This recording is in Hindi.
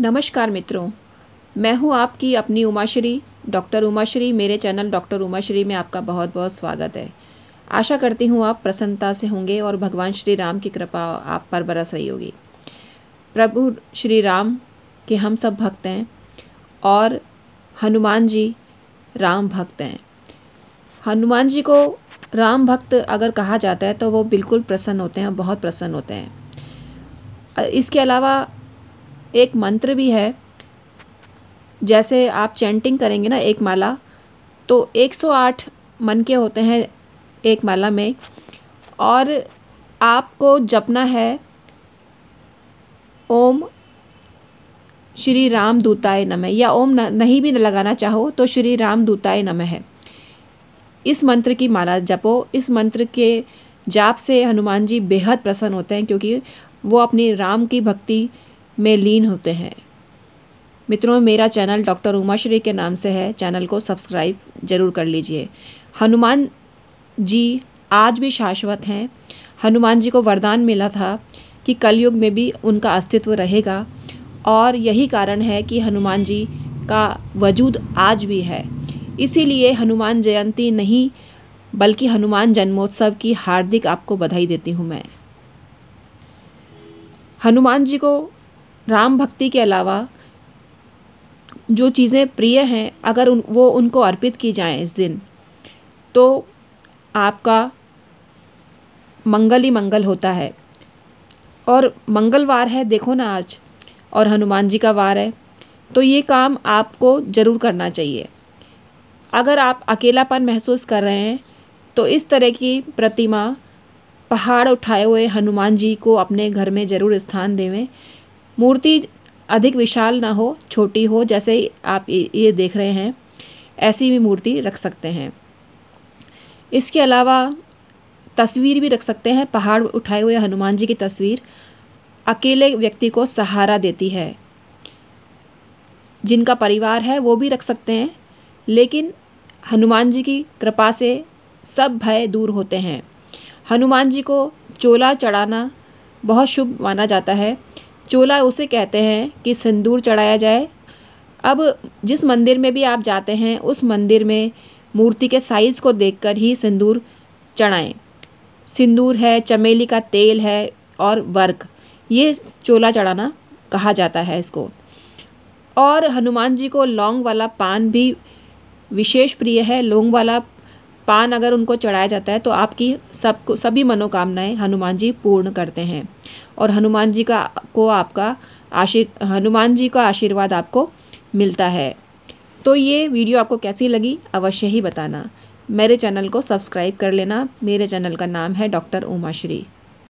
नमस्कार मित्रों मैं हूं आपकी अपनी उमाश्री डॉक्टर उमाश्री मेरे चैनल डॉक्टर उमाश्री में आपका बहुत बहुत स्वागत है आशा करती हूं आप प्रसन्नता से होंगे और भगवान श्री राम की कृपा आप पर बरस रही होगी प्रभु श्री राम के हम सब भक्त हैं और हनुमान जी राम भक्त हैं हनुमान जी को राम भक्त अगर कहा जाता है तो वो बिल्कुल प्रसन्न होते हैं बहुत प्रसन्न होते हैं इसके अलावा एक मंत्र भी है जैसे आप चैंटिंग करेंगे ना एक माला तो 108 मन के होते हैं एक माला में और आपको जपना है ओम श्री राम दूताय नमः या ओम नहीं भी लगाना चाहो तो श्री राम दूताय नमः है इस मंत्र की माला जपो इस मंत्र के जाप से हनुमान जी बेहद प्रसन्न होते हैं क्योंकि वो अपनी राम की भक्ति में लीन होते हैं मित्रों मेरा चैनल डॉक्टर उमाश्री के नाम से है चैनल को सब्सक्राइब ज़रूर कर लीजिए हनुमान जी आज भी शाश्वत हैं हनुमान जी को वरदान मिला था कि कलयुग में भी उनका अस्तित्व रहेगा और यही कारण है कि हनुमान जी का वजूद आज भी है इसीलिए हनुमान जयंती नहीं बल्कि हनुमान जन्मोत्सव की हार्दिक आपको बधाई देती हूँ मैं हनुमान जी को राम भक्ति के अलावा जो चीज़ें प्रिय हैं अगर उन वो उनको अर्पित की जाएं इस दिन तो आपका मंगल ही मंगल होता है और मंगलवार है देखो ना आज और हनुमान जी का वार है तो ये काम आपको ज़रूर करना चाहिए अगर आप अकेलापन महसूस कर रहे हैं तो इस तरह की प्रतिमा पहाड़ उठाए हुए हनुमान जी को अपने घर में ज़रूर स्थान देवें मूर्ति अधिक विशाल ना हो छोटी हो जैसे आप ये देख रहे हैं ऐसी भी मूर्ति रख सकते हैं इसके अलावा तस्वीर भी रख सकते हैं पहाड़ उठाए हुए हनुमान जी की तस्वीर अकेले व्यक्ति को सहारा देती है जिनका परिवार है वो भी रख सकते हैं लेकिन हनुमान जी की कृपा से सब भय दूर होते हैं हनुमान जी को चोला चढ़ाना बहुत शुभ माना जाता है चोला उसे कहते हैं कि सिंदूर चढ़ाया जाए अब जिस मंदिर में भी आप जाते हैं उस मंदिर में मूर्ति के साइज़ को देखकर ही सिंदूर चढ़ाएं सिंदूर है चमेली का तेल है और वर्क ये चोला चढ़ाना कहा जाता है इसको और हनुमान जी को लौंग वाला पान भी विशेष प्रिय है लौंग वाला पान अगर उनको चढ़ाया जाता है तो आपकी सब सभी मनोकामनाएं हनुमान जी पूर्ण करते हैं और हनुमान जी का को आपका आशीर् हनुमान जी का आशीर्वाद आपको मिलता है तो ये वीडियो आपको कैसी लगी अवश्य ही बताना मेरे चैनल को सब्सक्राइब कर लेना मेरे चैनल का नाम है डॉक्टर उमाश्री